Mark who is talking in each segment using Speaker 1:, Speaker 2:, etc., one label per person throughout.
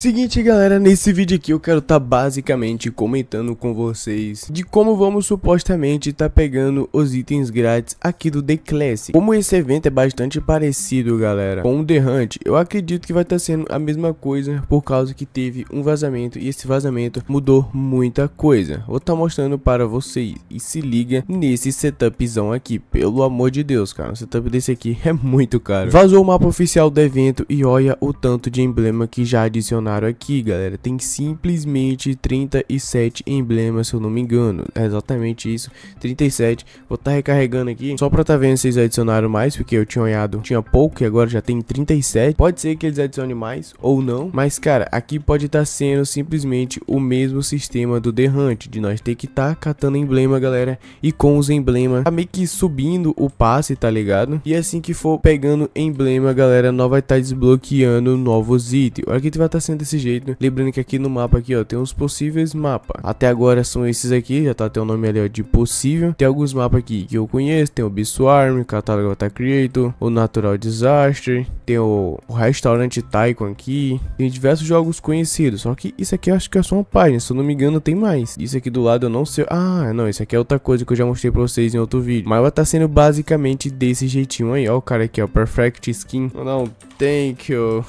Speaker 1: Seguinte galera, nesse vídeo aqui eu quero estar tá basicamente comentando com vocês de como vamos supostamente estar tá pegando os itens grátis aqui do The Classic. Como esse evento é bastante parecido galera com o The Hunt, eu acredito que vai estar tá sendo a mesma coisa por causa que teve um vazamento e esse vazamento mudou muita coisa. Vou estar tá mostrando para vocês e se liga nesse setupzão aqui, pelo amor de Deus cara, o setup desse aqui é muito caro. Vazou o mapa oficial do evento e olha o tanto de emblema que já adicionaram aqui, galera. Tem simplesmente 37 emblemas, se eu não me engano. É exatamente isso, 37. Vou estar tá recarregando aqui, só pra tá vendo se eles adicionaram mais, porque eu tinha olhado, tinha pouco e agora já tem 37. Pode ser que eles adicionem mais ou não, mas, cara, aqui pode estar tá sendo simplesmente o mesmo sistema do The Hunt, de nós ter que estar tá catando emblema, galera, e com os emblemas, tá meio que subindo o passe, tá ligado? E assim que for pegando emblema, galera, nós vai estar tá desbloqueando novos itens. Olha que tu vai estar tá sendo desse jeito. Né? Lembrando que aqui no mapa aqui, ó, tem os possíveis mapas. Até agora são esses aqui, já tá até o nome ali, ó, de possível. Tem alguns mapas aqui que eu conheço, tem o Biswarm, Catálogo Attack tá Creator, o Natural Disaster, tem o, o Restaurante Taiko aqui, tem diversos jogos conhecidos. Só que isso aqui eu acho que é só uma página, se eu não me engano tem mais. Isso aqui do lado eu não sei... Ah, não, isso aqui é outra coisa que eu já mostrei pra vocês em outro vídeo. Mas vai tá sendo basicamente desse jeitinho aí, ó, o cara aqui, ó, Perfect Skin. Não, thank you.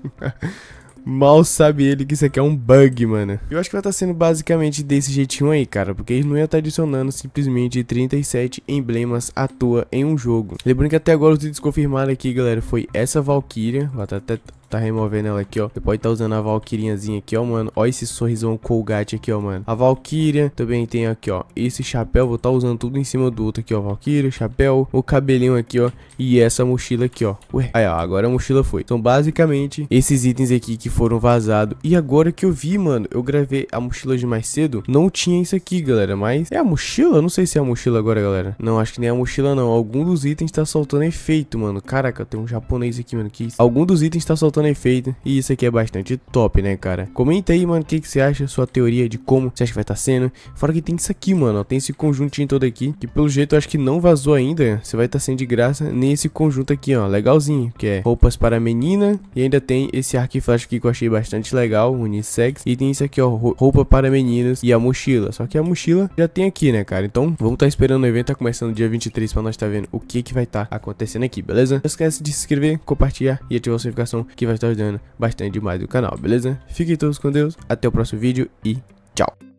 Speaker 1: Mal sabe ele que isso aqui é um bug, mano. Eu acho que vai estar tá sendo basicamente desse jeitinho aí, cara. Porque eles não iam estar tá adicionando simplesmente 37 emblemas à toa em um jogo. Lembrando que até agora os itens confirmaram aqui, galera, foi essa Valkyria. Vai tá até tá removendo ela aqui, ó. Você pode estar tá usando a Valkyriazinha aqui, ó, mano. Ó esse sorrisão Colgate aqui, ó, mano. A Valkyria também tem aqui, ó. Esse chapéu, vou estar tá usando tudo em cima do outro aqui, ó. Valkyria, chapéu, o cabelinho aqui, ó. E essa mochila aqui, ó. Ué, aí, ó, agora a mochila foi. Então, basicamente, esses itens aqui que foram vazados. E agora que eu vi, mano, eu gravei a mochila de mais cedo, não tinha isso aqui, galera. Mas é a mochila? não sei se é a mochila agora, galera. Não, acho que nem é a mochila, não. Algum dos itens tá soltando efeito, mano. Caraca, tem um japonês aqui, mano, que isso. Algum dos itens tá soltando efeito. E isso aqui é bastante top, né, cara? Comenta aí, mano, o que, que você acha, sua teoria de como você acha que vai estar tá sendo. Fora que tem isso aqui, mano, ó, tem esse conjuntinho todo aqui, que pelo jeito eu acho que não vazou ainda. Você vai estar tá sendo de graça, nesse conjunto aqui, ó, legalzinho, que é roupas para menina. E ainda tem esse arco e aqui que eu achei bastante legal, unissex. E tem isso aqui, ó, roupa para meninas e a mochila. Só que a mochila já tem aqui, né, cara? Então, vamos estar tá esperando o evento, tá começando dia 23 pra nós estar tá vendo o que que vai estar acontecendo aqui, beleza? Não esquece de se inscrever, compartilhar e ativar a notificação que vai vai tá estar ajudando bastante demais o canal, beleza? Fiquem todos com Deus, até o próximo vídeo e tchau!